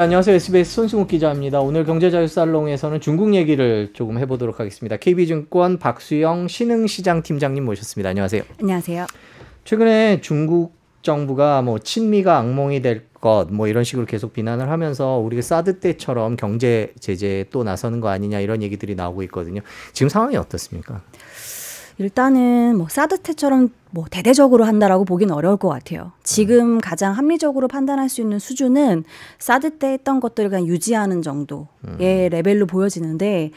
네, 안녕하세요. SBS 손승욱 기자입니다. 오늘 경제자유살롱에서는 중국 얘기를 조금 해보도록 하겠습니다. KB증권 박수영 신흥시장 팀장님 모셨습니다. 안녕하세요. 안녕하세요. 최근에 중국 정부가 뭐 친미가 악몽이 될 것 뭐 이런 식으로 계속 비난을 하면서 우리가 사드 때처럼 경제 제재에 또 나서는 거 아니냐 이런 얘기들이 나오고 있거든요. 지금 상황이 어떻습니까? 일단은 뭐 사드 때처럼 뭐 대대적으로 한다라고 보긴 어려울 것 같아요. 지금 음. 가장 합리적으로 판단할 수 있는 수준은 사드 때 했던 것들을 그냥 유지하는 정도의 음. 레벨로 보여지는데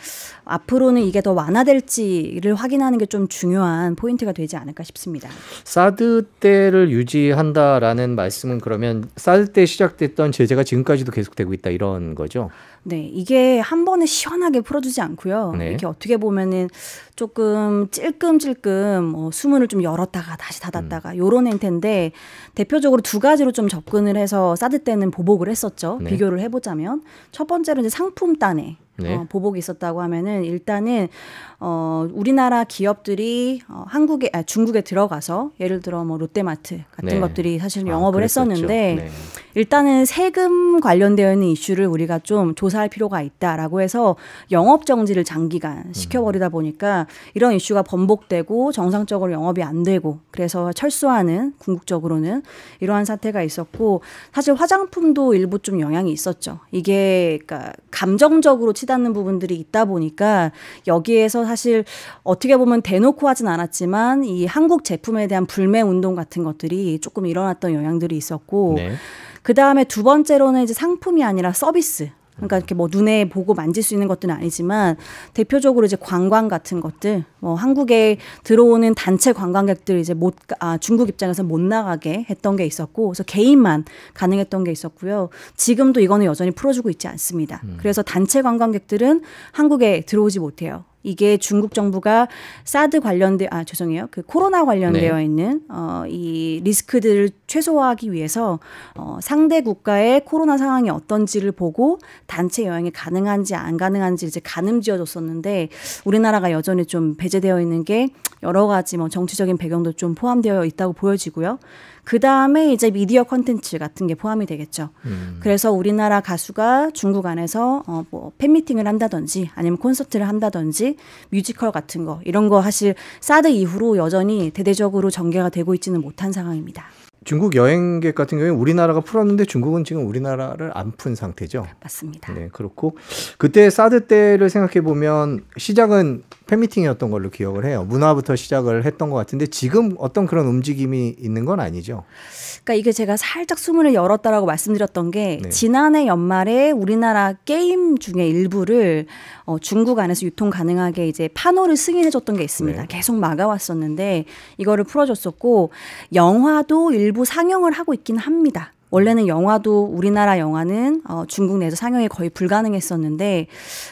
앞으로는 이게 더 완화될지를 확인하는 게 좀 중요한 포인트가 되지 않을까 싶습니다. 사드 때를 유지한다라는 말씀은 그러면 사드 때 시작됐던 제재가 지금까지도 계속되고 있다 이런 거죠? 네, 이게 한 번에 시원하게 풀어주지 않고요. 네. 이렇게 어떻게 보면은 조금 찔끔찔끔 어, 수문을 좀 열었다 닫았다가 다시 닫았다가 음. 요런 행태인데 대표적으로 두 가지로 좀 접근을 해서 사드 때는 보복을 했었죠. 네. 비교를 해보자면 첫 번째로 이제 상품 단에 네. 어, 보복이 있었다고 하면은 일단은 어, 우리나라 기업들이 어, 한국에 아, 중국에 들어가서 예를 들어 뭐 롯데마트 같은 네. 것들이 사실 아, 영업을 아, 했었는데 네. 일단은 세금 관련되어 있는 이슈를 우리가 좀 조사할 필요가 있다라고 해서 영업 정지를 장기간 음. 시켜버리다 보니까 이런 이슈가 번복되고 정상적으로 영업이 안 되고 그래서 철수하는 궁극적으로는 이러한 사태가 있었고 사실 화장품도 일부 좀 영향이 있었죠. 이게 그니까 감정적으로 치다 와닿는 부분들이 있다 보니까 여기에서 사실 어떻게 보면 대놓고 하진 않았지만 이 한국 제품에 대한 불매 운동 같은 것들이 조금 일어났던 영향들이 있었고 네. 그 다음에 두 번째로는 이제 상품이 아니라 서비스. 그러니까 이렇게 뭐 눈에 보고 만질 수 있는 것들은 아니지만 대표적으로 이제 관광 같은 것들 뭐 한국에 들어오는 단체 관광객들 이제 못 아, 중국 입장에서 못 나가게 했던 게 있었고 그래서 개인만 가능했던 게 있었고요. 지금도 이거는 여전히 풀어주고 있지 않습니다. 음. 그래서 단체 관광객들은 한국에 들어오지 못해요. 이게 중국 정부가 사드 관련돼 아 죄송해요 그 코로나 관련되어 네. 있는 어, 이 리스크들을 최소화하기 위해서 어, 상대 국가의 코로나 상황이 어떤지를 보고 단체 여행이 가능한지 안 가능한지 이제 가늠지어졌었는데 우리나라가 여전히 좀 배제되어 있는 게 여러 가지 뭐 정치적인 배경도 좀 포함되어 있다고 보여지고요. 그 다음에 이제 미디어 컨텐츠 같은 게 포함이 되겠죠. 음. 그래서 우리나라 가수가 중국 안에서 어, 뭐 팬미팅을 한다든지 아니면 콘서트를 한다든지 뮤지컬 같은 거 이런 거 사실 사드 이후로 여전히 대대적으로 전개가 되고 있지는 못한 상황입니다. 중국 여행객 같은 경우에 우리나라가 풀었는데 중국은 지금 우리나라를 안 푼 상태죠. 아, 맞습니다. 네, 그렇고 그때 사드 때를 생각해 보면 시작은 팬미팅이었던 걸로 기억을 해요. 문화부터 시작을 했던 것 같은데 지금 어떤 그런 움직임이 있는 건 아니죠. 그러니까 이게 제가 살짝 수문을 열었다라고 말씀드렸던 게 네. 지난해 연말에 우리나라 게임 중에 일부를 어, 중국 안에서 유통 가능하게 이제 판호를 승인해줬던 게 있습니다. 네. 계속 막아왔었는데 이거를 풀어줬었고 영화도 일부 상영을 하고 있긴 합니다. 원래는 영화도 우리나라 영화는 어, 중국 내에서 상영이 거의 불가능했었는데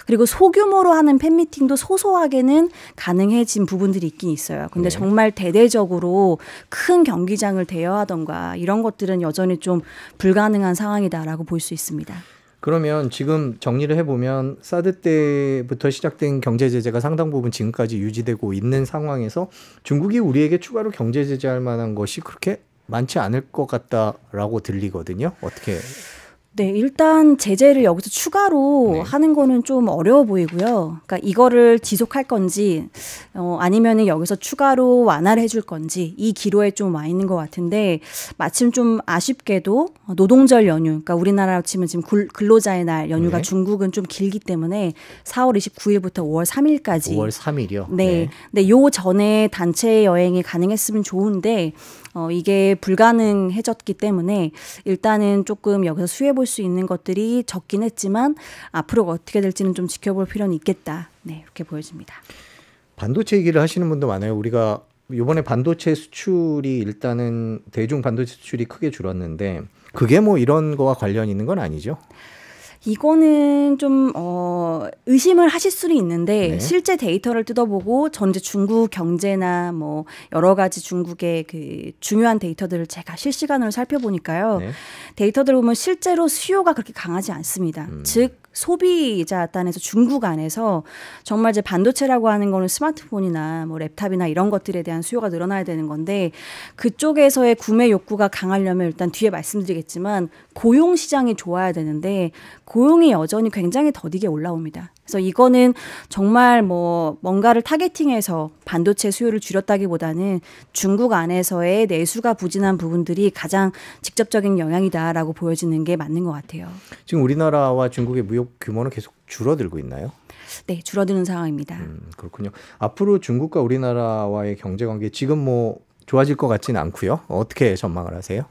그리고 소규모로 하는 팬미팅도 소소하게는 가능해진 부분들이 있긴 있어요. 근데 네. 정말 대대적으로 큰 경기장을 대여하던가 이런 것들은 여전히 좀 불가능한 상황이다라고 볼 수 있습니다. 그러면 지금 정리를 해보면 사드 때부터 시작된 경제 제재가 상당 부분 지금까지 유지되고 있는 상황에서 중국이 우리에게 추가로 경제 제재할 만한 것이 그렇게 많지 않을 것 같다라고 들리거든요. 어떻게 네, 일단 제재를 여기서 추가로 네. 하는 거는 좀 어려워 보이고요. 그러니까 이거를 지속할 건지 어, 아니면 여기서 추가로 완화를 해줄 건지 이 기로에 좀 와 있는 것 같은데 마침 좀 아쉽게도 노동절 연휴, 그러니까 우리나라로 치면 지금 굴, 근로자의 날 연휴가 네. 중국은 좀 길기 때문에 4월 29일부터 5월 3일까지. 5월 3일이요. 네. 네. 요 전에 단체 여행이 가능했으면 좋은데 어, 이게 불가능해졌기 때문에 일단은 조금 여기서 수혜볼 수 있는 것들이 적긴 했지만 앞으로 어떻게 될지는 좀 지켜볼 필요는 있겠다. 네, 이렇게 보여집니다. 반도체 얘기를 하시는 분도 많아요. 우리가 이번에 반도체 수출이 일단은 대중 반도체 수출이 크게 줄었는데 그게 뭐 이런 거와 관련 있는 건 아니죠? 이거는 좀 어, 의심을 하실 수는 있는데 네. 실제 데이터를 뜯어보고 전제 중국 경제나 뭐 여러 가지 중국의 그 중요한 데이터들을 제가 실시간으로 살펴보니까요. 네. 데이터들 보면 실제로 수요가 그렇게 강하지 않습니다. 음. 즉 소비자 단에서 중국 안에서 정말 이제 반도체라고 하는 거는 스마트폰이나 뭐 랩탑이나 이런 것들에 대한 수요가 늘어나야 되는 건데 그쪽에서의 구매 욕구가 강하려면 일단 뒤에 말씀드리겠지만 고용 시장이 좋아야 되는데 고용이 여전히 굉장히 더디게 올라옵니다. 그래서 이거는 정말 뭐 뭔가를 타겟팅해서 반도체 수요를 줄였다기보다는 중국 안에서의 내수가 부진한 부분들이 가장 직접적인 영향이다라고 보여지는 게 맞는 것 같아요. 지금 우리나라와 중국의 무역 규모는 계속 줄어들고 있나요? 네, 줄어드는 상황입니다. 음, 그렇군요. 앞으로 중국과 우리나라와의 경제 관계 지금 뭐 좋아질 것 같지는 않고요. 어떻게 전망을 하세요?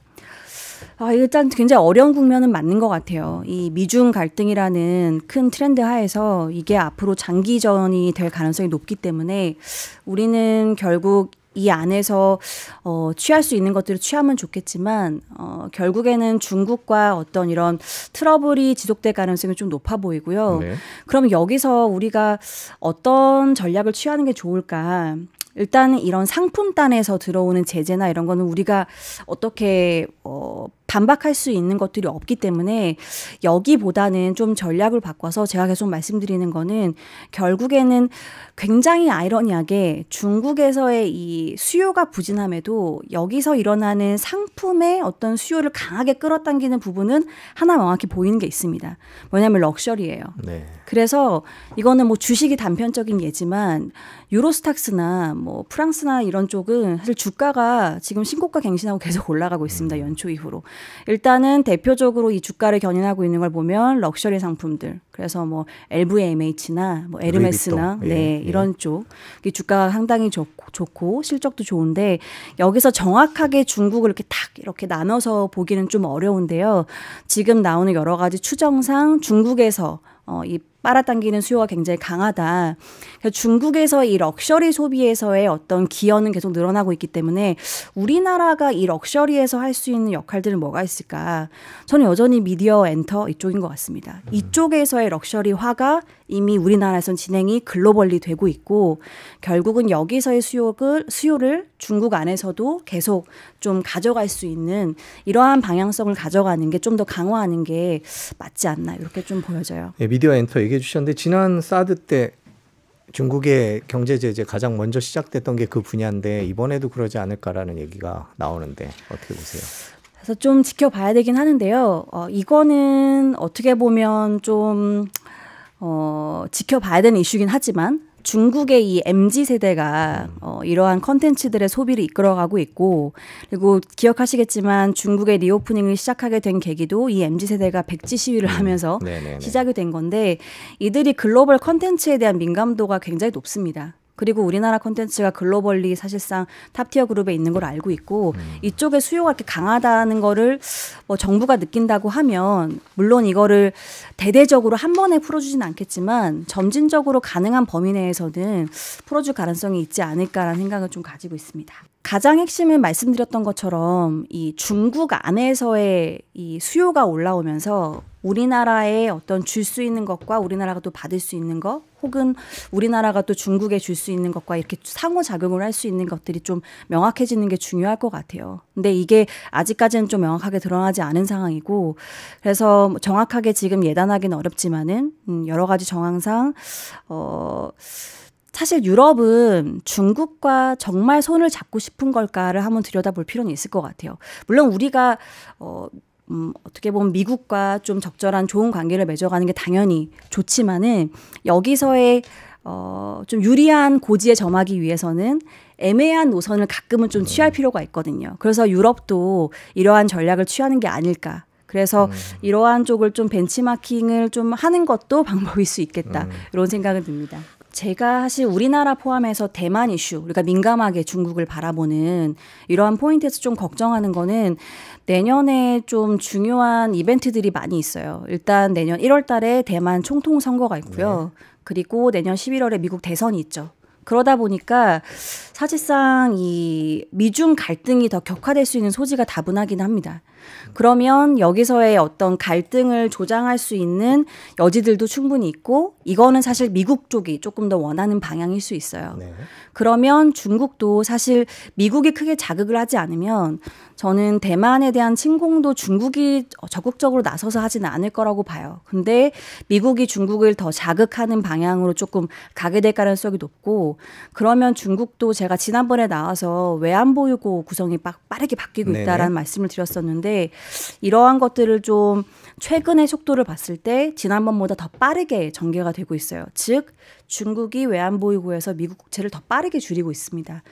아, 일단 굉장히 어려운 국면은 맞는 것 같아요. 이 미중 갈등이라는 큰 트렌드 하에서 이게 앞으로 장기전이 될 가능성이 높기 때문에 우리는 결국 이 안에서 어, 취할 수 있는 것들을 취하면 좋겠지만 어, 결국에는 중국과 어떤 이런 트러블이 지속될 가능성이 좀 높아 보이고요. 네. 그럼 여기서 우리가 어떤 전략을 취하는 게 좋을까? 일단 이런 상품단에서 들어오는 제재나 이런 거는 우리가 어떻게 어 반박할 수 있는 것들이 없기 때문에 여기보다는 좀 전략을 바꿔서 제가 계속 말씀드리는 거는 결국에는 굉장히 아이러니하게 중국에서의 이 수요가 부진함에도 여기서 일어나는 상품의 어떤 수요를 강하게 끌어당기는 부분은 하나 명확히 보이는 게 있습니다. 뭐냐면 럭셔리예요. 네. 그래서 이거는 뭐 주식이 단편적인 예지만 유로스탁스나 뭐 프랑스나 이런 쪽은 사실 주가가 지금 신고가 갱신하고 계속 올라가고 있습니다. 음. 연초 이후로. 일단은 대표적으로 이 주가를 견인하고 있는 걸 보면 럭셔리 상품들. 그래서 뭐 LVMH나 뭐 에르메스나 예, 네, 예. 이런 쪽. 주가가 상당히 좋고, 좋고 실적도 좋은데 여기서 정확하게 중국을 이렇게 탁 이렇게 나눠서 보기는 좀 어려운데요. 지금 나오는 여러 가지 추정상 중국에서 어, 이 빨아당기는 수요가 굉장히 강하다. 중국에서 이 럭셔리 소비에서의 어떤 기여는 계속 늘어나고 있기 때문에 우리나라가 이 럭셔리에서 할 수 있는 역할들은 뭐가 있을까? 저는 여전히 미디어 엔터 이쪽인 것 같습니다. 음. 이쪽에서의 럭셔리화가 이미 우리나라에선 진행이 글로벌리 되고 있고 결국은 여기서의 수요를, 수요를 중국 안에서도 계속 좀 가져갈 수 있는 이러한 방향성을 가져가는 게 좀 더 강화하는 게 맞지 않나 이렇게 좀 보여져요. 예, 미디어 엔터 얘기해 주셨는데 지난 사드 때 중국의 경제 제재 가장 먼저 시작됐던 게 그 분야인데 이번에도 그러지 않을까라는 얘기가 나오는데 어떻게 보세요? 그래서 좀 지켜봐야 되긴 하는데요. 어, 이거는 어떻게 보면 좀 어, 지켜봐야 되는 이슈긴 하지만 중국의 이 MZ 세대가 음. 어, 이러한 컨텐츠들의 소비를 이끌어가고 있고 그리고 기억하시겠지만 중국의 리오프닝을 시작하게 된 계기도 이 MZ 세대가 백지 시위를 음. 하면서 네네네. 시작이 된 건데 이들이 글로벌 컨텐츠에 대한 민감도가 굉장히 높습니다. 그리고 우리나라 콘텐츠가 글로벌리 사실상 탑티어 그룹에 있는 걸 알고 있고 음. 이쪽의 수요가 이렇게 강하다는 거를 뭐 정부가 느낀다고 하면 물론 이거를 대대적으로 한 번에 풀어주진 않겠지만 점진적으로 가능한 범위 내에서는 풀어줄 가능성이 있지 않을까라는 생각을 좀 가지고 있습니다. 가장 핵심은 말씀드렸던 것처럼 이 중국 안에서의 이 수요가 올라오면서 우리나라에 어떤 줄 수 있는 것과 우리나라가 또 받을 수 있는 것 혹은 우리나라가 또 중국에 줄 수 있는 것과 이렇게 상호작용을 할 수 있는 것들이 좀 명확해지는 게 중요할 것 같아요. 근데 이게 아직까지는 좀 명확하게 드러나지 않은 상황이고 그래서 정확하게 지금 예단하기는 어렵지만은 음, 여러 가지 정황상 어 사실 유럽은 중국과 정말 손을 잡고 싶은 걸까를 한번 들여다볼 필요는 있을 것 같아요. 물론 우리가 어 음, 어떻게 보면 미국과 좀 적절한 좋은 관계를 맺어가는 게 당연히 좋지만은 여기서의 어, 좀 유리한 고지에 점하기 위해서는 애매한 노선을 가끔은 좀 네. 취할 필요가 있거든요. 그래서 유럽도 이러한 전략을 취하는 게 아닐까. 그래서 음. 이러한 쪽을 좀 벤치마킹을 좀 하는 것도 방법일 수 있겠다. 음. 이런 생각은 듭니다. 제가 사실 우리나라 포함해서 대만 이슈, 우리가 그러니까 민감하게 중국을 바라보는 이러한 포인트에서 좀 걱정하는 거는 내년에 좀 중요한 이벤트들이 많이 있어요. 일단 내년 1월 달에 대만 총통 선거가 있고요. 네. 그리고 내년 11월에 미국 대선이 있죠. 그러다 보니까 사실상 이 미중 갈등이 더 격화될 수 있는 소지가 다분하긴 합니다. 그러면 여기서의 어떤 갈등을 조장할 수 있는 여지들도 충분히 있고 이거는 사실 미국 쪽이 조금 더 원하는 방향일 수 있어요. 네. 그러면 중국도 사실 미국이 크게 자극을 하지 않으면 저는 대만에 대한 침공도 중국이 적극적으로 나서서 하지는 않을 거라고 봐요. 근데 미국이 중국을 더 자극하는 방향으로 조금 가게 될 가능성이 높고 그러면 중국도 제가 지난번에 나와서 외환보유고 구성이 빡 빠르게 바뀌고 있다라는 네 말씀을 드렸었는데 이러한 것들을 좀 최근의 속도를 봤을 때 지난번보다 더 빠르게 전개가 되고 있어요. 즉 중국이 외환보유고에서 미국 국채를 더 빠르게 줄이고 있습니다.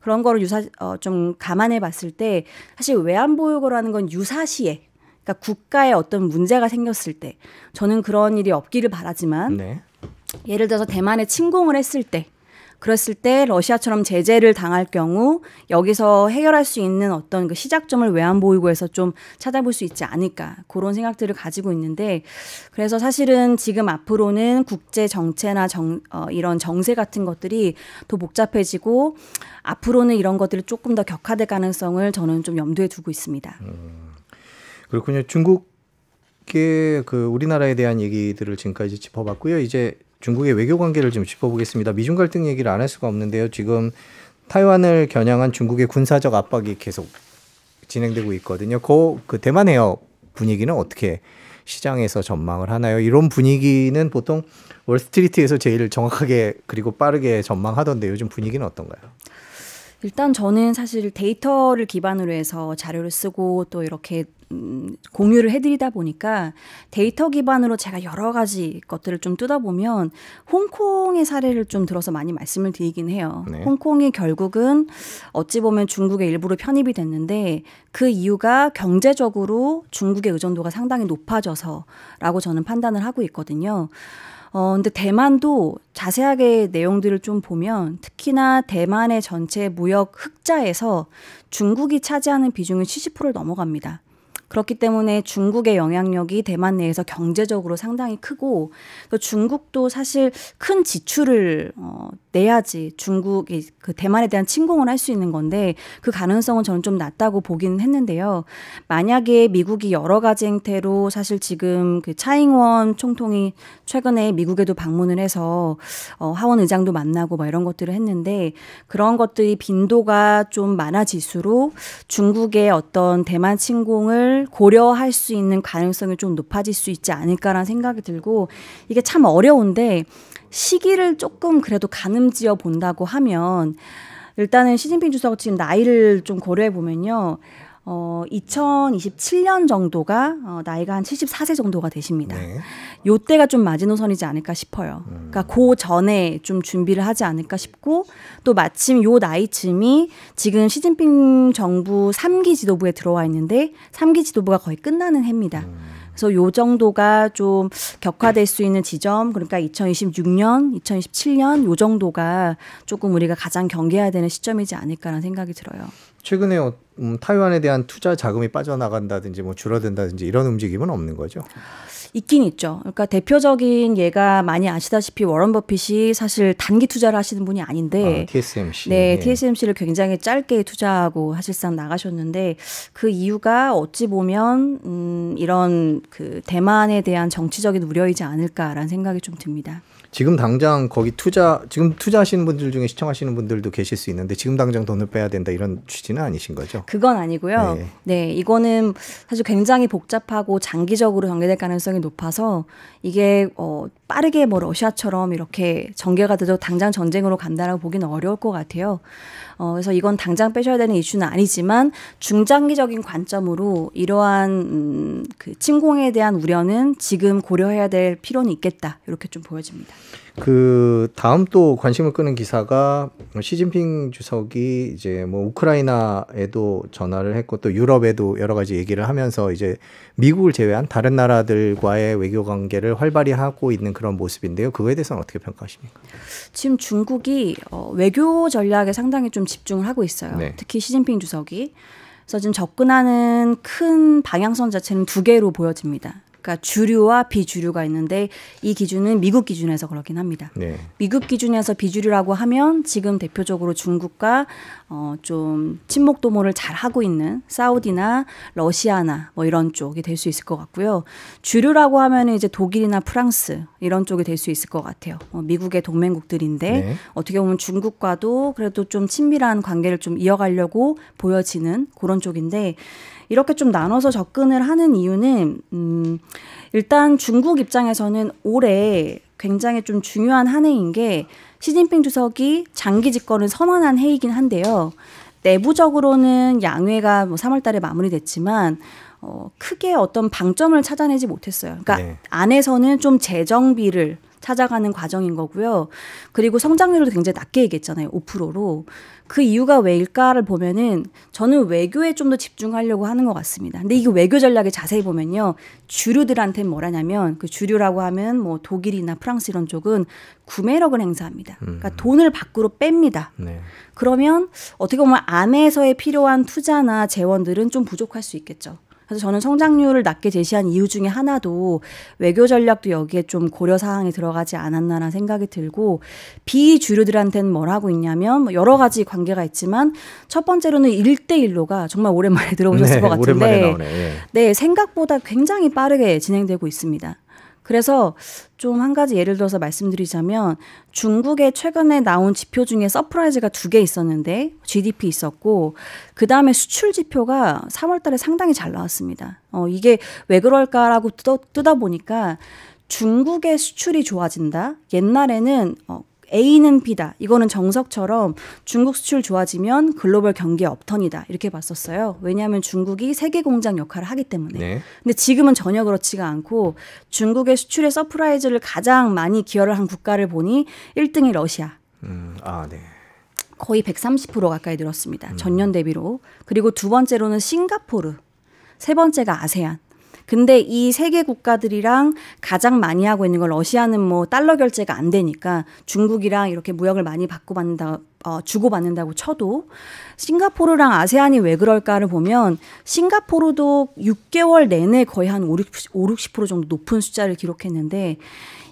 그런 거를 유사 어, 좀 감안해 봤을 때 사실 외환보유고라는 건 유사시에 그러니까 국가에 어떤 문제가 생겼을 때 저는 그런 일이 없기를 바라지만 네. 예를 들어서 대만에 침공을 했을 때 그랬을 때 러시아처럼 제재를 당할 경우 여기서 해결할 수 있는 어떤 그 시작점을 외환 보유고에서 좀 찾아볼 수 있지 않을까 그런 생각들을 가지고 있는데 그래서 사실은 지금 앞으로는 국제 정체나 정, 어, 이런 정세 같은 것들이 더 복잡해지고 앞으로는 이런 것들이 조금 더 격화될 가능성을 저는 좀 염두에 두고 있습니다. 음, 그렇군요. 중국 그 우리나라에 대한 얘기들을 지금까지 짚어봤고요. 이제 중국의 외교 관계를 좀 짚어보겠습니다. 미중 갈등 얘기를 안 할 수가 없는데요. 지금 타이완을 겨냥한 중국의 군사적 압박이 계속 진행되고 있거든요. 그, 그 대만 해협 분위기는 어떻게 시장에서 전망을 하나요? 이런 분위기는 보통 월스트리트에서 제일 정확하게 그리고 빠르게 전망하던데 요즘 분위기는 어떤가요? 일단 저는 사실 데이터를 기반으로 해서 자료를 쓰고 또 이렇게 음, 공유를 해드리다 보니까 데이터 기반으로 제가 여러 가지 것들을 좀 뜨다 보면 홍콩의 사례를 좀 들어서 많이 말씀을 드리긴 해요. 네. 홍콩이 결국은 어찌 보면 중국의 일부로 편입이 됐는데 그 이유가 경제적으로 중국의 의존도가 상당히 높아져서라고 저는 판단을 하고 있거든요. 어, 근데 대만도 자세하게 내용들을 좀 보면 특히나 대만의 전체 무역 흑자에서 중국이 차지하는 비중은 70%를 넘어갑니다. 그렇기 때문에 중국의 영향력이 대만 내에서 경제적으로 상당히 크고 또 중국도 사실 큰 지출을 어, 내야지 중국이 그 대만에 대한 침공을 할 수 있는 건데 그 가능성은 저는 좀 낮다고 보기는 했는데요. 만약에 미국이 여러 가지 행태로 사실 지금 그 차잉원 총통이 최근에 미국에도 방문을 해서 어, 하원 의장도 만나고 뭐 이런 것들을 했는데 그런 것들이 빈도가 좀 많아질수록 중국의 어떤 대만 침공을 고려할 수 있는 가능성이 좀 높아질 수 있지 않을까라는 생각이 들고 이게 참 어려운데 시기를 조금 그래도 가늠지어 본다고 하면 일단은 시진핑 주석 지금 나이를 좀 고려해 보면요. 어, 2027년 정도가 어, 나이가 한 74세 정도가 되십니다. 네. 요때가 좀 마지노선이지 않을까 싶어요. 음. 그러니까 그 전에 좀 준비를 하지 않을까 싶고 또 마침 요 나이쯤이 지금 시진핑 정부 3기 지도부에 들어와 있는데 3기 지도부가 거의 끝나는 해입니다. 음. 그래서 요 정도가 좀 격화될 수 있는 지점, 그러니까 2026년, 2027년 요 정도가 조금 우리가 가장 경계해야 되는 시점이지 않을까라는 생각이 들어요. 최근에 어, 음, 타이완에 대한 투자 자금이 빠져나간다든지 뭐 줄어든다든지 이런 움직임은 없는 거죠. 있긴 있죠. 그러니까 대표적인 예가 많이 아시다시피 워런 버핏이 사실 단기 투자를 하시는 분이 아닌데 아, TSMC 네 예. TSMC를 굉장히 짧게 투자하고 사실상 나가셨는데 그 이유가 어찌 보면 음, 이런 그 대만에 대한 정치적인 우려이지 않을까라는 생각이 좀 듭니다. 지금 당장 거기 투자 지금 투자하시는 분들 중에 시청하시는 분들도 계실 수 있는데 지금 당장 돈을 빼야 된다 이런 취지는 아니신 거죠? 그건 아니고요. 네, 네 이거는 사실 굉장히 복잡하고 장기적으로 전개될 가능성이 높아서 이게 어, 빠르게 뭐 러시아처럼 이렇게 전개가 돼도 당장 전쟁으로 간다라고 보기는 어려울 것 같아요. 어, 그래서 이건 당장 빼셔야 되는 이슈는 아니지만 중장기적인 관점으로 이러한 음, 그 침공에 대한 우려는 지금 고려해야 될 필요는 있겠다 이렇게 좀 보여집니다. 그 다음 또 관심을 끄는 기사가 뭐 시진핑 주석이 이제 뭐 우크라이나에도 전화를 했고 또 유럽에도 여러 가지 얘기를 하면서 이제 미국을 제외한 다른 나라들과의 외교 관계를 활발히 하고 있는 그런 모습인데요. 그거에 대해서는 어떻게 평가하십니까? 지금 중국이 어, 외교 전략에 상당히 좀 집중을 하고 있어요. 네. 특히 시진핑 주석이 그래서 지금 접근하는 큰 방향성 자체는 두 개로 보여집니다. 그러니까 주류와 비주류가 있는데 이 기준은 미국 기준에서 그렇긴 합니다. 네. 미국 기준에서 비주류라고 하면 지금 대표적으로 중국과 어, 좀 친목 도모를 잘 하고 있는 사우디나 러시아나 뭐 이런 쪽이 될 수 있을 것 같고요. 주류라고 하면 이제 독일이나 프랑스 이런 쪽이 될 수 있을 것 같아요. 어, 미국의 동맹국들인데 네. 어떻게 보면 중국과도 그래도 좀 친밀한 관계를 좀 이어가려고 보여지는 그런 쪽인데 이렇게 좀 나눠서 접근을 하는 이유는 음, 일단 중국 입장에서는 올해 굉장히 좀 중요한 한 해인 게 시진핑 주석이 장기 집권을 선언한 해이긴 한데요. 내부적으로는 양회가 뭐 3월 달에 마무리됐지만 어, 크게 어떤 방점을 찾아내지 못했어요. 그러니까 네. 안에서는 좀 재정비를 찾아가는 과정인 거고요. 그리고 성장률도 굉장히 낮게 얘기했잖아요. 5%로. 그 이유가 왜일까를 보면은 저는 외교에 좀 더 집중하려고 하는 것 같습니다. 근데 이게 외교 전략에 자세히 보면요. 주류들한테 뭐라냐면 그 주류라고 하면 뭐 독일이나 프랑스 이런 쪽은 구매력을 행사합니다. 그러니까 음. 돈을 밖으로 뺍니다. 네. 그러면 어떻게 보면 안에서의 필요한 투자나 재원들은 좀 부족할 수 있겠죠. 그래서 저는 성장률을 낮게 제시한 이유 중에 하나도 외교 전략도 여기에 좀 고려 사항이 들어가지 않았나라는 생각이 들고 비주류들한테는 뭘 하고 있냐면 뭐 여러 가지 관계가 있지만 첫 번째로는 일대일로가 정말 오랜만에 들어보셨을 네, 것 같은데 예. 네, 생각보다 굉장히 빠르게 진행되고 있습니다. 그래서 좀 한 가지 예를 들어서 말씀드리자면 중국의 최근에 나온 지표 중에 서프라이즈가 두 개 있었는데 GDP 있었고 그 다음에 수출 지표가 3월달에 상당히 잘 나왔습니다. 어, 이게 왜 그럴까라고 뜯어, 뜯어 보니까 중국의 수출이 좋아진다. 옛날에는 어, A는 B다. 이거는 정석처럼 중국 수출 좋아지면 글로벌 경기 업턴이다. 이렇게 봤었어요. 왜냐하면 중국이 세계 공장 역할을 하기 때문에. 네. 근데 지금은 전혀 그렇지가 않고 중국의 수출의 서프라이즈를 가장 많이 기여를 한 국가를 보니 1등이 러시아. 음, 아, 네. 거의 130% 가까이 늘었습니다. 음. 전년 대비로. 그리고 두 번째로는 싱가포르. 세 번째가 아세안. 근데 이 세 개 국가들이랑 가장 많이 하고 있는 건 러시아는 뭐 달러 결제가 안 되니까 중국이랑 이렇게 무역을 많이 받고 받는다 어, 주고 받는다고 쳐도 싱가포르랑 아세안이 왜 그럴까를 보면 싱가포르도 6개월 내내 거의 한 5, 60, 5, 60% 정도 높은 숫자를 기록했는데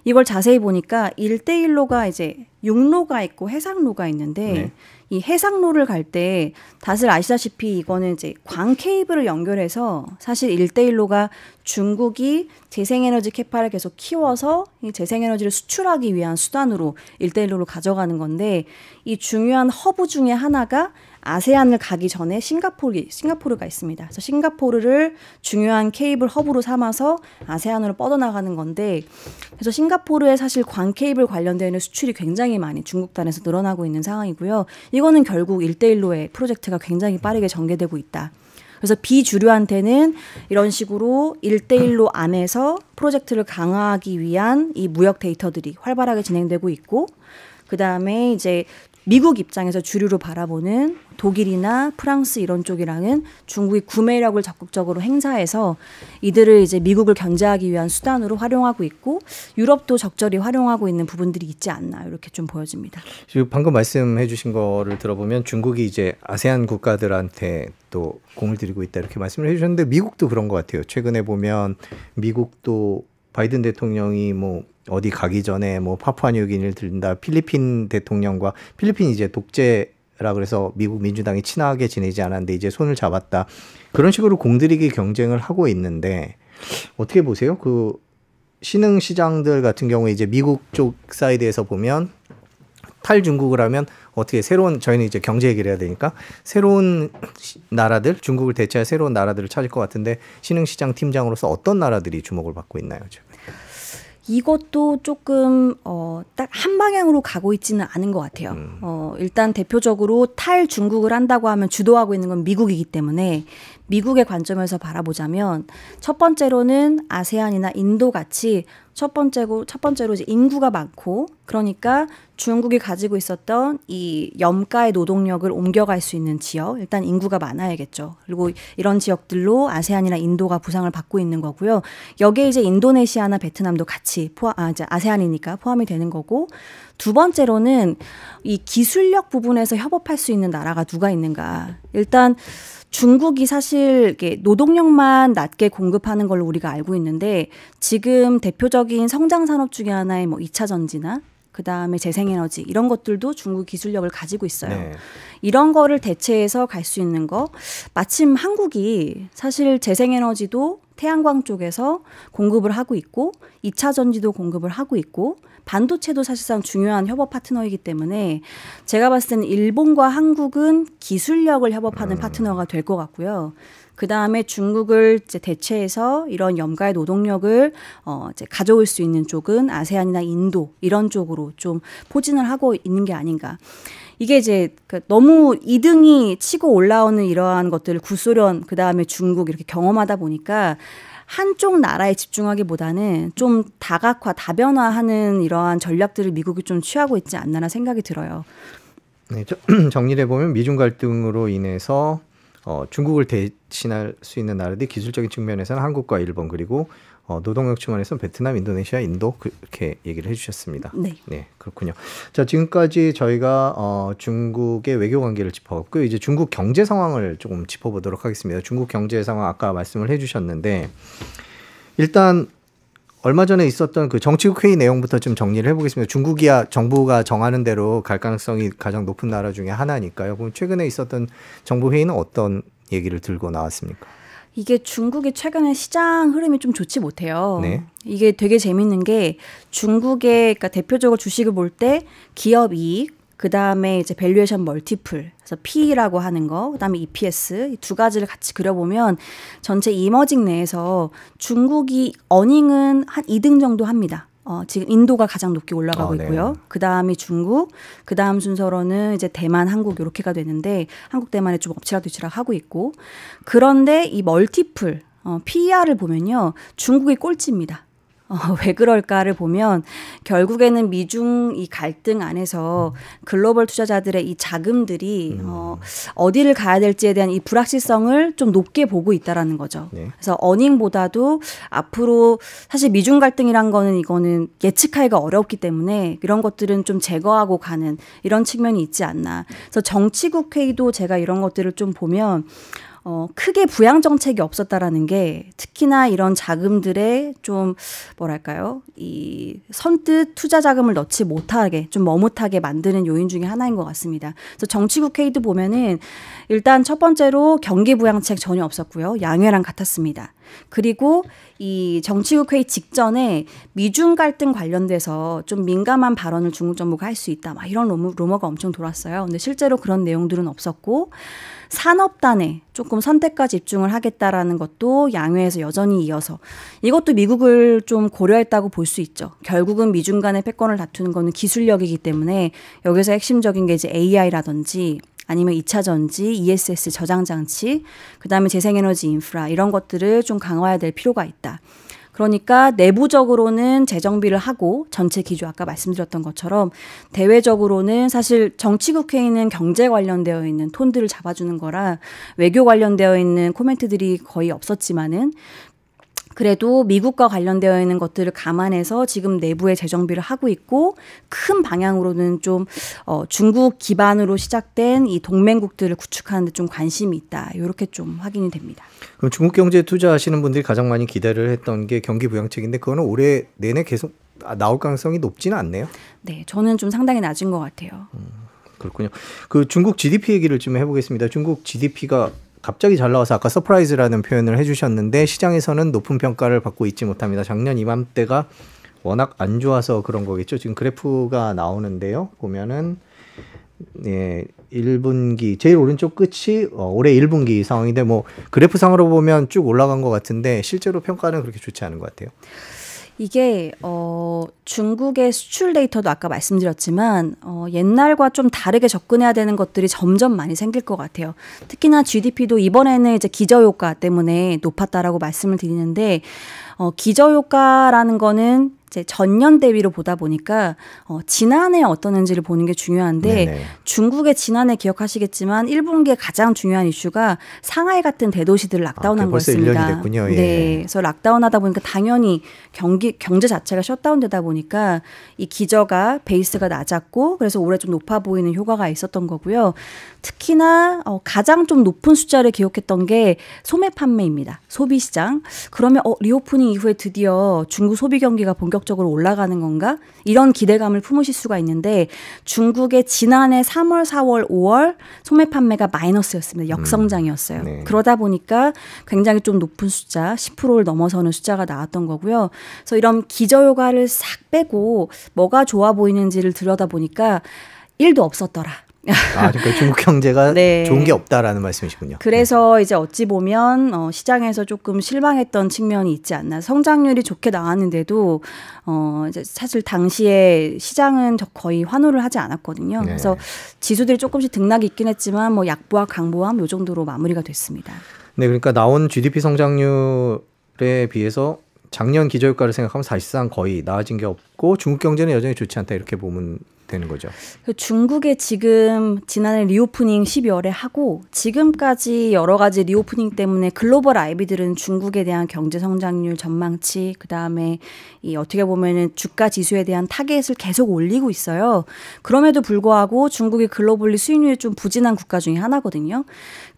이걸 자세히 보니까 1대1로가 이제 육로가 있고 해상로가 있는데 네. 이 해상로를 갈 때 다들 아시다시피 이거는 이제 광 케이블을 연결해서 사실 일대일로가 중국이 재생에너지 캐파를 계속 키워서 이 재생에너지를 수출하기 위한 수단으로 일대일로로 가져가는 건데 이 중요한 허브 중에 하나가 아세안을 가기 전에 싱가포르, 싱가포르가 있습니다. 그래서 싱가포르를 중요한 케이블 허브로 삼아서 아세안으로 뻗어나가는 건데, 그래서 싱가포르에 사실 광 케이블 관련되는 수출이 굉장히 많이 중국단에서 늘어나고 있는 상황이고요. 이거는 결국 일대일로의 프로젝트가 굉장히 빠르게 전개되고 있다. 그래서 비주류한테는 이런 식으로 일대일로 안에서 프로젝트를 강화하기 위한 이 무역 데이터들이 활발하게 진행되고 있고, 그 다음에 이제 미국 입장에서 주류로 바라보는 독일이나 프랑스 이런 쪽이랑은 중국이 구매력을 적극적으로 행사해서 이들을 이제 미국을 견제하기 위한 수단으로 활용하고 있고 유럽도 적절히 활용하고 있는 부분들이 있지 않나 이렇게 좀 보여집니다. 방금 말씀해주신 거를 들어보면 중국이 이제 아세안 국가들한테 또 공을 들이고 있다 이렇게 말씀을 해주셨는데 미국도 그런 것 같아요. 최근에 보면 미국도 바이든 대통령이 뭐 어디 가기 전에 뭐 파푸아뉴기니를 들린다 필리핀 대통령과 필리핀 이제 독재 라 그래서 미국 민주당이 친하게 지내지 않았는데 이제 손을 잡았다 그런 식으로 공들이기 경쟁을 하고 있는데 어떻게 보세요? 그 신흥 시장들 같은 경우에 이제 미국 쪽 사이드에서 보면 탈중국을 하면 어떻게 새로운 저희는 이제 경제 얘기를 해야 되니까 새로운 나라들 중국을 대체할 새로운 나라들을 찾을 것 같은데 신흥 시장 팀장으로서 어떤 나라들이 주목을 받고 있나요 지금? 이것도 조금 어, 딱 한 방향으로 가고 있지는 않은 것 같아요. 음. 어, 일단 대표적으로 탈 중국을 한다고 하면 주도하고 있는 건 미국이기 때문에 미국의 관점에서 바라보자면 첫 번째로는 아세안이나 인도 같이 첫 번째고 첫 번째로 이제 인구가 많고 그러니까 중국이 가지고 있었던 이 염가의 노동력을 옮겨갈 수 있는 지역 일단 인구가 많아야겠죠. 그리고 이런 지역들로 아세안이나 인도가 부상을 받고 있는 거고요. 여기에 이제 인도네시아나 베트남도 같이 포함 아, 이제 아세안이니까 포함이 되는 거고 두 번째로는 이 기술력 부분에서 협업할 수 있는 나라가 누가 있는가. 일단 중국이 사실 노동력만 낮게 공급하는 걸로 우리가 알고 있는데 지금 대표적인 성장 산업 중에 하나인 뭐 2차 전지나 그 다음에 재생에너지 이런 것들도 중국 기술력을 가지고 있어요. 네. 이런 거를 대체해서 갈 수 있는 거 마침 한국이 사실 재생에너지도 태양광 쪽에서 공급을 하고 있고 이차 전지도 공급을 하고 있고 반도체도 사실상 중요한 협업 파트너이기 때문에 제가 봤을 때는 일본과 한국은 기술력을 협업하는 음. 파트너가 될 것 같고요. 그 다음에 중국을 이제 대체해서 이런 염가의 노동력을 어 이제 가져올 수 있는 쪽은 아세안이나 인도 이런 쪽으로 좀 포진을 하고 있는 게 아닌가. 이게 이제 그 너무 이등이 치고 올라오는 이러한 것들을 구소련 그 다음에 중국 이렇게 경험하다 보니까 한쪽 나라에 집중하기보다는 좀 다각화, 다변화하는 이러한 전략들을 미국이 좀 취하고 있지 않나라는 생각이 들어요. 네, 정리를 해보면 미중 갈등으로 인해서 어, 중국을 대신할 수 있는 나라들이 기술적인 측면에서는 한국과 일본 그리고 어, 노동력 측면에서 는 베트남, 인도네시아, 인도 그렇게 얘기를 해주셨습니다. 네. 네, 그렇군요. 자, 지금까지 저희가 어, 중국의 외교 관계를 짚어봤고요. 이제 중국 경제 상황을 조금 짚어보도록 하겠습니다. 중국 경제 상황 아까 말씀을 해주셨는데 일단 얼마 전에 있었던 그 정치국 회의 내용부터 좀 정리를 해보겠습니다. 중국이야 정부가 정하는 대로 갈 가능성이 가장 높은 나라 중에 하나니까요. 그럼 최근에 있었던 정부 회의는 어떤 얘기를 들고 나왔습니까? 이게 중국의 최근에 시장 흐름이 좀 좋지 못해요. 네. 이게 되게 재밌는 게 중국의 그러니까 대표적으로 주식을 볼 때 기업 이익, 그 다음에 이제 밸류에이션 멀티플, 그래서 P라고 하는 거, 그 다음에 EPS 이두 가지를 같이 그려보면 전체 이머징 내에서 중국이 어닝은 한 2등 정도 합니다. 어, 지금 인도가 가장 높게 올라가고 아, 네. 있고요. 그 다음이 중국, 그 다음 순서로는 이제 대만, 한국 이렇게가 되는데 한국 대만에 좀 엎치락뒤치락 하고 있고 그런데 이 멀티플 어, PER을 보면요. 중국이 꼴찌입니다. 어, 왜 그럴까를 보면 결국에는 미중 이 갈등 안에서 글로벌 투자자들의 이 자금들이 음. 어, 어디를 가야 될지에 대한 이 불확실성을 좀 높게 보고 있다라는 거죠. 네. 그래서 어닝보다도 앞으로 사실 미중 갈등이란 거는 이거는 예측하기가 어렵기 때문에 이런 것들은 좀 제거하고 가는 이런 측면이 있지 않나. 그래서 정치국 회의도 제가 이런 것들을 좀 보면 어, 크게 부양 정책이 없었다라는 게 특히나 이런 자금들의 좀 뭐랄까요 이 선뜻 투자 자금을 넣지 못하게 좀 머뭇하게 만드는 요인 중에 하나인 것 같습니다. 그래서 정치 국회의도 보면은 일단 첫 번째로 경기 부양책 전혀 없었고요 양해랑 같았습니다. 그리고 이 정치국회의 직전에 미중 갈등 관련돼서 좀 민감한 발언을 중국 정부가 할 수 있다 막 이런 루 루머가 엄청 돌았어요. 근데 실제로 그런 내용들은 없었고 산업단에 조금 선택과 집중을 하겠다라는 것도 양회에서 여전히 이어서 이것도 미국을 좀 고려했다고 볼 수 있죠. 결국은 미중 간의 패권을 다투는 거는 기술력이기 때문에 여기서 핵심적인 게 이제 AI라든지 아니면 2차 전지, ESS 저장 장치, 그다음에 재생에너지 인프라 이런 것들을 좀 강화해야 될 필요가 있다. 그러니까 내부적으로는 재정비를 하고 전체 기조 아까 말씀드렸던 것처럼 대외적으로는 사실 정치국회에는 경제 관련되어 있는 톤들을 잡아주는 거라 외교 관련되어 있는 코멘트들이 거의 없었지만은 그래도 미국과 관련되어 있는 것들을 감안해서 지금 내부의 재정비를 하고 있고 큰 방향으로는 좀 어, 중국 기반으로 시작된 이 동맹국들을 구축하는데 좀 관심이 있다. 이렇게 좀 확인이 됩니다. 그럼 중국 경제에 투자하시는 분들이 가장 많이 기대를 했던 게 경기 부양책인데 그거는 올해 내내 계속 아, 나올 가능성이 높지는 않네요. 네, 저는 좀 상당히 낮은 것 같아요. 음, 그렇군요. 그 중국 GDP 얘기를 좀 해보겠습니다. 중국 GDP가 갑자기 잘 나와서 아까 서프라이즈라는 표현을 해주셨는데 시장에서는 높은 평가를 받고 있지 못합니다. 작년 이맘때가 워낙 안 좋아서 그런 거겠죠. 지금 그래프가 나오는데요. 보면은 예, 1분기 제일 오른쪽 끝이 어, 올해 1분기 상황인데 뭐 그래프상으로 보면 쭉 올라간 것 같은데 실제로 평가는 그렇게 좋지 않은 것 같아요. 이게 어, 중국의 수출 데이터도 아까 말씀드렸지만 어, 옛날과 좀 다르게 접근해야 되는 것들이 점점 많이 생길 것 같아요. 특히나 GDP도 이번에는 이제 기저효과 때문에 높았다라고 말씀을 드리는데 어, 기저효과라는 거는 이제 전년 대비로 보다 보니까 어, 지난해 어떠는지를 보는 게 중요한데 네네. 중국의 지난해 기억하시겠지만 일본계 가장 중요한 이슈가 상하이 같은 대도시들을 아, 락다운한 아, 거였습니다. 네. 예. 네, 그래서 락다운하다 보니까 당연히 경기 경제 자체가 셧다운되다 보니까 이 기저가 베이스가 낮았고 그래서 올해 좀 높아 보이는 효과가 있었던 거고요. 특히나 어, 가장 좀 높은 숫자를 기억했던게 소매 판매입니다. 소비 시장. 그러면 어, 리오프닝 이후에 드디어 중국 소비 경기가 본격 본격적으로 올라가는 건가? 이런 기대감을 품으실 수가 있는데 중국의 지난해 3월, 4월, 5월 소매 판매가 마이너스였습니다. 역성장이었어요. 음. 네. 그러다 보니까 굉장히 좀 높은 숫자, 10%를 넘어서는 숫자가 나왔던 거고요. 그래서 이런 기저효과를 싹 빼고 뭐가 좋아 보이는지를 들여다보니까 일도 없었더라. 아, 그러니까 중국 경제가 네. 좋은 게 없다라는 말씀이시군요. 그래서 네. 이제 어찌 보면 어, 시장에서 조금 실망했던 측면이 있지 않나. 성장률이 좋게 나왔는데도 어, 이제 사실 당시에 시장은 거의 환호를 하지 않았거든요. 네. 그래서 지수들이 조금씩 등락이 있긴 했지만 뭐 약보와 강보함 뭐 요 정도로 마무리가 됐습니다. 네, 그러니까 나온 GDP 성장률에 비해서 작년 기저효과를 생각하면 사실상 거의 나아진 게 없고 중국 경제는 여전히 좋지 않다 이렇게 보면 되는 거죠. 중국에 지금 지난해 리오프닝 12월에 하고 지금까지 여러 가지 리오프닝 때문에 글로벌 아이비들은 중국에 대한 경제 성장률 전망치 그다음에 이 어떻게 보면은 주가 지수에 대한 타겟을 계속 올리고 있어요. 그럼에도 불구하고 중국이 글로벌리 수익률이 좀 부진한 국가 중에 하나거든요.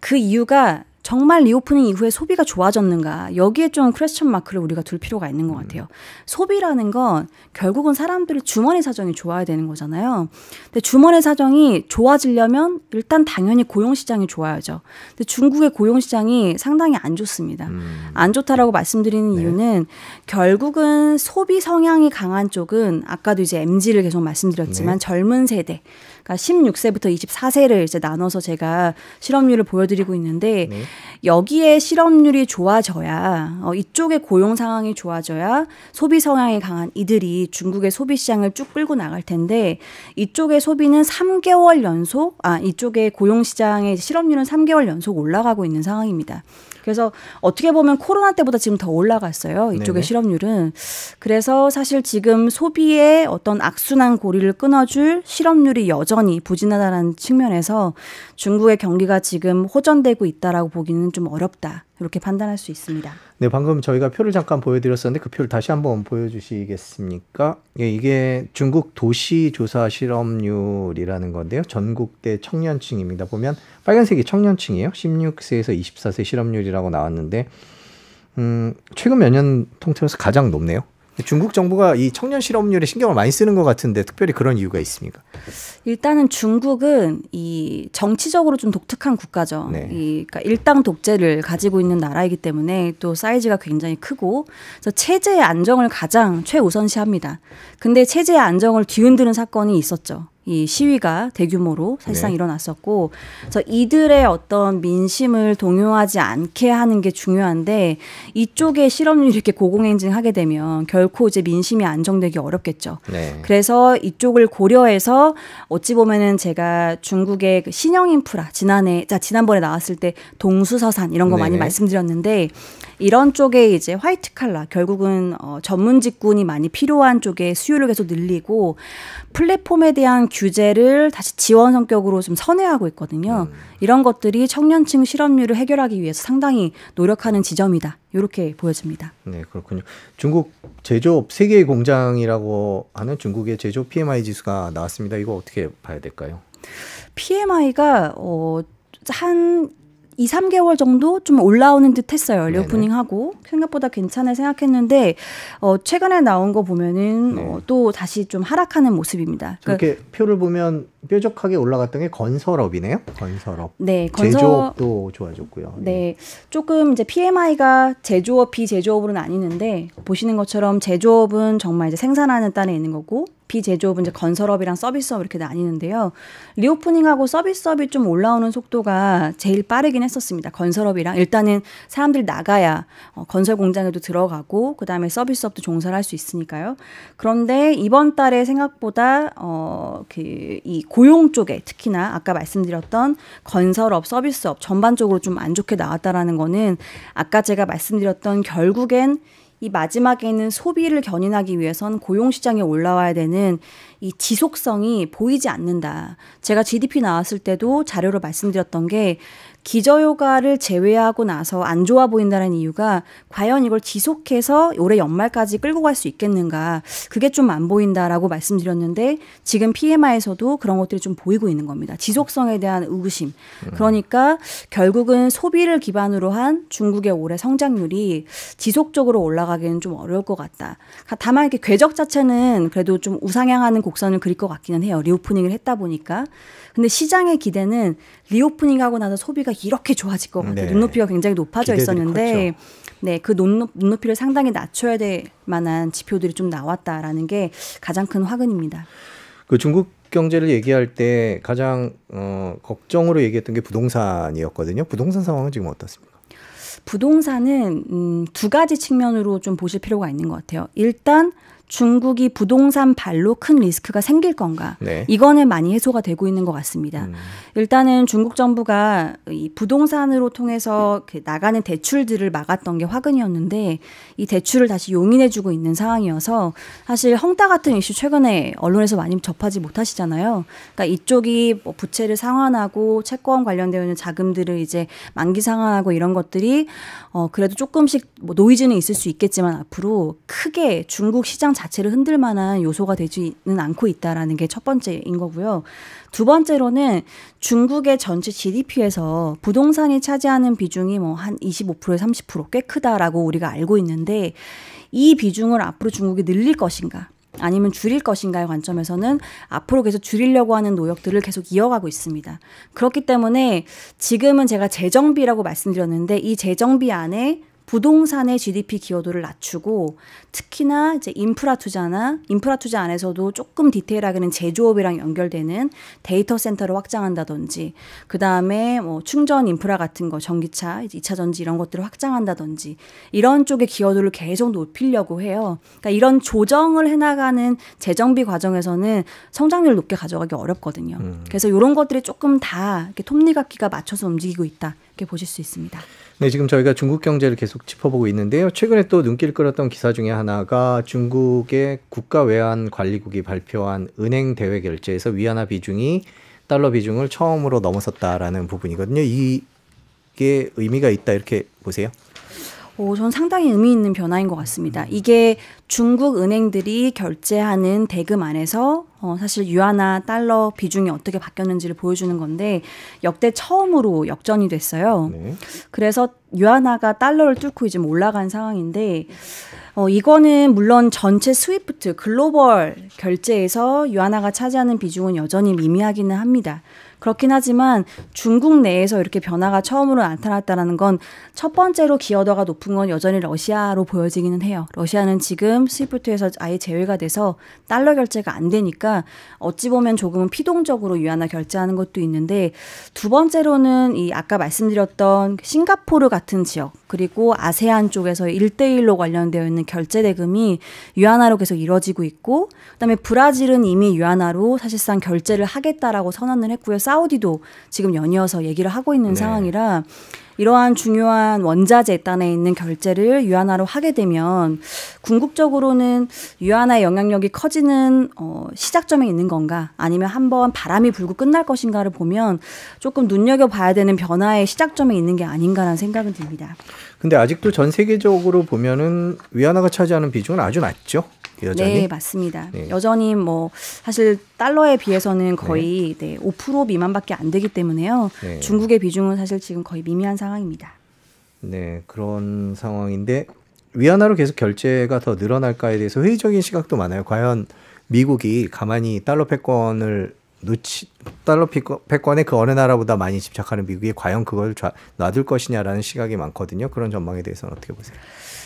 그 이유가 정말 리오프닝 이후에 소비가 좋아졌는가 여기에 좀 크레스천 마크를 우리가 둘 필요가 있는 것 음. 같아요. 음. 소비라는 건 결국은 사람들의 주머니 사정이 좋아야 되는 거잖아요. 근데 주머니 사정이 좋아지려면 일단 당연히 고용 시장이 좋아야죠. 근데 중국의 고용 시장이 상당히 안 좋습니다. 음. 안 좋다라고 말씀드리는 네. 이유는 결국은 소비 성향이 강한 쪽은 아까도 이제 MZ를 계속 말씀드렸지만 네. 젊은 세대 그러니까 16세부터 24세를 이제 나눠서 제가 실업률을 보여드리고 있는데 네. 여기에 실업률이 좋아져야 어, 이쪽의 고용 상황이 좋아져야 소비 성향이 강한 이들이 중국의 소비 시장을 쭉 끌고 나갈 텐데 이쪽의 소비는 3개월 연속 아 이쪽의 고용 시장의 실업률은 3개월 연속 올라가고 있는 상황입니다. 그래서 어떻게 보면 코로나 때보다 지금 더 올라갔어요. 이쪽의 네 실업률은. 그래서 사실 지금 소비의 어떤 악순환 고리를 끊어줄 실업률이 여전히 부진하다는 측면에서 중국의 경기가 지금 호전되고 있다라고 보기는 좀 어렵다. 이렇게 판단할 수 있습니다. 네, 방금 저희가 표를 잠깐 보여드렸었는데 그 표를 다시 한번 보여주시겠습니까? 예, 이게 중국 도시조사 실업률이라는 건데요. 전국대 청년층입니다. 보면 빨간색이 청년층이에요. 16세에서 24세 실업률이라고 나왔는데 음, 최근 몇 년 통틀어서 가장 높네요. 중국 정부가 이 청년 실업률에 신경을 많이 쓰는 것 같은데 특별히 그런 이유가 있습니까? 일단은 중국은 이 정치적으로 좀 독특한 국가죠. 네. 이 그러니까 일당 독재를 가지고 있는 나라이기 때문에 또 사이즈가 굉장히 크고 그래서 체제의 안정을 가장 최우선시합니다. 근데 체제의 안정을 뒤흔드는 사건이 있었죠. 이 시위가 대규모로 사실상 네. 일어났었고 그래서 이들의 어떤 민심을 동요하지 않게 하는 게 중요한데 이쪽에 실업률이 이렇게 고공행진하게 되면 결코 이제 민심이 안정되기 어렵겠죠. 네. 그래서 이쪽을 고려해서 어찌 보면은 제가 중국의 그 신형 인프라 지난해 자 지난번에 나왔을 때 동수서산 이런 거 네. 많이 말씀드렸는데 이런 쪽에 이제 화이트 칼라 결국은 어, 전문 직군이 많이 필요한 쪽에 수요를 계속 늘리고 플랫폼에 대한 규제를 다시 지원 성격으로 좀 선회하고 있거든요. 음. 이런 것들이 청년층 실업률을 해결하기 위해서 상당히 노력하는 지점이다. 이렇게 보여집니다. 네, 그렇군요. 중국 제조업 세계 공장이라고 하는 중국의 제조 PMI 지수가 나왔습니다. 이거 어떻게 봐야 될까요? PMI가 어, 한 2, 3개월 정도 좀 올라오는 듯 했어요. 리오프닝 하고. 생각보다 괜찮을 생각했는데, 어, 최근에 나온 거 보면은 네. 어, 또 다시 좀 하락하는 모습입니다. 이렇게 그러니까, 표를 보면 뾰족하게 올라갔던 게 건설업이네요. 건설업. 네, 건설... 제조업도 좋아졌고요. 네. 네. 조금 이제 PMI가 제조업, 비제조업으로 나뉘는데, 보시는 것처럼 제조업은 정말 이제 생산하는 단에 있는 거고, 비제조업은 이제 건설업이랑 서비스업 이렇게 나뉘는데요. 리오프닝하고 서비스업이 좀 올라오는 속도가 제일 빠르긴 했었습니다. 건설업이랑 일단은 사람들 나가야 어, 건설 공장에도 들어가고 그다음에 서비스업도 종사를 할 수 있으니까요. 그런데 이번 달에 생각보다 어, 그이 고용 쪽에 특히나 아까 말씀드렸던 건설업, 서비스업 전반적으로 좀 안 좋게 나왔다라는 거는 아까 제가 말씀드렸던 결국엔 이 마지막에는 소비를 견인하기 위해선 고용시장에 올라와야 되는 이 지속성이 보이지 않는다. 제가 GDP 나왔을 때도 자료로 말씀드렸던 게 기저효과를 제외하고 나서 안 좋아 보인다는 이유가 과연 이걸 지속해서 올해 연말까지 끌고 갈 수 있겠는가 그게 좀 안 보인다라고 말씀드렸는데 지금 PMI에서도 그런 것들이 좀 보이고 있는 겁니다. 지속성에 대한 의구심. 음. 그러니까 결국은 소비를 기반으로 한 중국의 올해 성장률이 지속적으로 올라가기는 좀 어려울 것 같다. 다만 이렇게 궤적 자체는 그래도 좀 우상향하는 곡선을 그릴 것 같기는 해요. 리오프닝을 했다 보니까. 근데 시장의 기대는 리오프닝 하고 나서 소비가 이렇게 좋아질 것 같아요. 네. 눈높이가 굉장히 높아져 있었는데 컸죠. 네, 그 눈높, 눈높이를 상당히 낮춰야 될 만한 지표들이 좀 나왔다라는 게 가장 큰 화근입니다. 그 중국 경제를 얘기할 때 가장 어, 걱정으로 얘기했던 게 부동산이었거든요. 부동산 상황은 지금 어떻습니까? 부동산은 음, 두 가지 측면으로 좀 보실 필요가 있는 것 같아요. 일단 중국이 부동산 발로 큰 리스크가 생길 건가? 네. 이거는 많이 해소가 되고 있는 것 같습니다. 음. 일단은 중국 정부가 이 부동산으로 통해서 그 나가는 대출들을 막았던 게 화근이었는데 이 대출을 다시 용인해주고 있는 상황이어서 사실 헝다 같은 이슈 최근에 언론에서 많이 접하지 못하시잖아요. 그러니까 이쪽이 뭐 부채를 상환하고 채권 관련되어 있는 자금들을 이제 만기 상환하고 이런 것들이 어 그래도 조금씩 뭐 노이즈는 있을 수 있겠지만 앞으로 크게 중국 시장 자체를 흔들 만한 요소가 되지는 않고 있다라는 게 첫 번째인 거고요. 두 번째로는 중국의 전체 GDP에서 부동산이 차지하는 비중이 뭐 한2 5에 30%꽤 크다라고 우리가 알고 있는데 이 비중을 앞으로 중국이 늘릴 것인가 아니면 줄일 것인가의 관점에서는 앞으로 계속 줄이려고 하는 노력들을 계속 이어가고 있습니다. 그렇기 때문에 지금은 제가 재정비라고 말씀드렸는데 이 재정비 안에 부동산의 GDP 기여도를 낮추고 특히나 이제 인프라 투자나 인프라 투자 안에서도 조금 디테일하게는 제조업이랑 연결되는 데이터 센터를 확장한다든지 그다음에 뭐 충전 인프라 같은 거 전기차, 이차 제 전지 이런 것들을 확장한다든지 이런 쪽의 기여도를 계속 높이려고 해요. 그러니까 이런 조정을 해 나가는 재정비 과정에서는 성장률 높게 가져가기 어렵거든요. 음. 그래서 이런 것들이 조금 다 이렇게 톱니바퀴가 맞춰서 움직이고 있다. 이렇게 보실 수 있습니다. 네, 지금 저희가 중국 경제를 계속 짚어보고 있는데요. 최근에 또 눈길 끌었던 기사 중에 하나가 중국의 국가외환관리국이 발표한 은행 대외 결제에서 위안화 비중이 달러 비중을 처음으로 넘어섰다라는 부분이거든요. 이게 의미가 있다 이렇게 보세요. 오, 전 상당히 의미 있는 변화인 것 같습니다. 이게 중국 은행들이 결제하는 대금 안에서 어, 사실 유아나 달러 비중이 어떻게 바뀌었는지를 보여주는 건데 역대 처음으로 역전이 됐어요. 네. 그래서 유아나가 달러를 뚫고 이제 올라간 상황인데 어, 이거는 물론 전체 스위프트 글로벌 결제에서 유아나가 차지하는 비중은 여전히 미미하기는 합니다. 그렇긴 하지만 중국 내에서 이렇게 변화가 처음으로 나타났다는 건 첫 번째로 기여도가 높은 건 여전히 러시아로 보여지기는 해요. 러시아는 지금 스위프트에서 아예 제외가 돼서 달러 결제가 안 되니까 어찌 보면 조금은 피동적으로 유화나 결제하는 것도 있는데 두 번째로는 이 아까 말씀드렸던 싱가포르 같은 지역 그리고 아세안 쪽에서 일대일로 관련되어 있는 결제 대금이 유화나로 계속 이뤄지고 있고 그다음에 브라질은 이미 유화나로 사실상 결제를 하겠다라고 선언을 했고요. 사우디도 지금 연이어서 얘기를 하고 있는 네. 상황이라 이러한 중요한 원자재 단에 있는 결제를 유한화로 하게 되면 궁극적으로는 유한화의 영향력이 커지는 어, 시작점에 있는 건가 아니면 한번 바람이 불고 끝날 것인가를 보면 조금 눈여겨봐야 되는 변화의 시작점에 있는 게 아닌가라는 생각은 듭니다. 근데 아직도 전 세계적으로 보면은 위안화가 차지하는 비중은 아주 낮죠. 그 여전히? 네, 맞습니다. 네. 여전히 뭐 사실 달러에 비해서는 거의 네. 네, 5% 미만밖에 안 되기 때문에요. 네. 중국의 비중은 사실 지금 거의 미미한 상황입니다. 네, 그런 상황인데 위안화로 계속 결제가 더 늘어날까에 대해서 회의적인 시각도 많아요. 과연 미국이 가만히 달러 패권을 놓치 달러 패권에 그 어느 나라보다 많이 집착하는 미국이 과연 그걸 좌, 놔둘 것이냐라는 시각이 많거든요. 그런 전망에 대해서는 어떻게 보세요?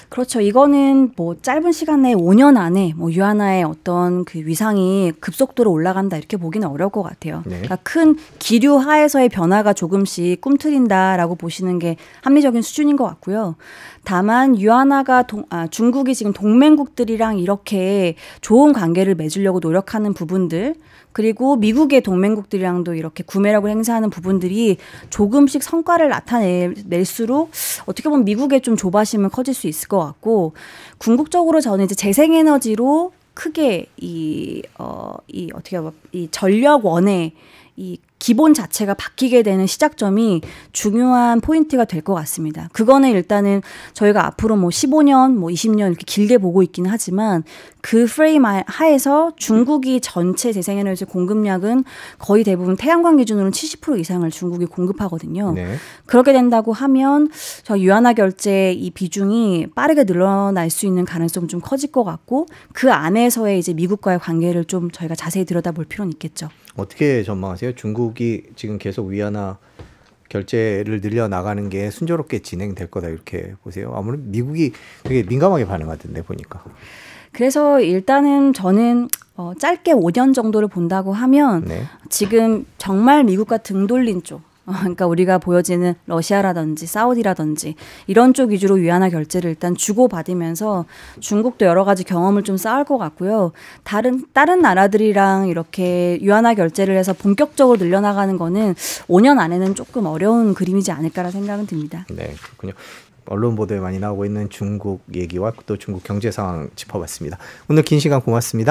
그렇죠. 이거는 뭐 짧은 시간에 내 5년 안에 뭐 유하나의 어떤 그 위상이 급속도로 올라간다 이렇게 보기는 어려울 것 같아요. 네. 그러니까 큰 기류 하에서의 변화가 조금씩 꿈틀인다라고 보시는 게 합리적인 수준인 것 같고요. 다만 유하나가 동, 아, 중국이 지금 동맹국들이랑 이렇게 좋은 관계를 맺으려고 노력하는 부분들 그리고 미국의 동맹국들이랑도 이렇게 구매력을 행사하는 부분들이 조금씩 성과를 나타낼수록 어떻게 보면 미국의 좀 조바심은 커질 수 있을 것 같고 궁극적으로 저는 이제 재생에너지로 크게 이, 어, 이 어떻게 보면 이 전력원의 이 기본 자체가 바뀌게 되는 시작점이 중요한 포인트가 될 것 같습니다. 그거는 일단은 저희가 앞으로 뭐 15년, 뭐 20년 이렇게 길게 보고 있기는 하지만 그 프레임 하에서 중국이 전체 재생에너지 공급량은 거의 대부분 태양광 기준으로는 70% 이상을 중국이 공급하거든요. 네. 그렇게 된다고 하면 저 유한화 결제 이 비중이 빠르게 늘어날 수 있는 가능성 좀 커질 것 같고 그 안에서의 이제 미국과의 관계를 좀 저희가 자세히 들여다볼 필요는 있겠죠. 어떻게 전망하세요? 중국이 지금 계속 위안화 결제를 늘려 나가는 게 순조롭게 진행될 거다 이렇게 보세요. 아무래도 미국이 되게 민감하게 반응하던데 보니까. 그래서 일단은 저는 어, 짧게 5년 정도를 본다고 하면 네. 지금 정말 미국과 등 돌린 쪽 어, 그러니까 우리가 보여지는 러시아라든지 사우디라든지 이런 쪽 위주로 위안화 결제를 일단 주고받으면서 중국도 여러 가지 경험을 좀 쌓을 것 같고요. 다른 다른 나라들이랑 이렇게 위안화 결제를 해서 본격적으로 늘려나가는 거는 5년 안에는 조금 어려운 그림이지 않을까라 는 생각은 듭니다. 네, 그렇군요. 언론 보도에 많이 나오고 있는 중국 얘기와 또 중국 경제 상황 짚어봤습니다. 오늘 긴 시간 고맙습니다.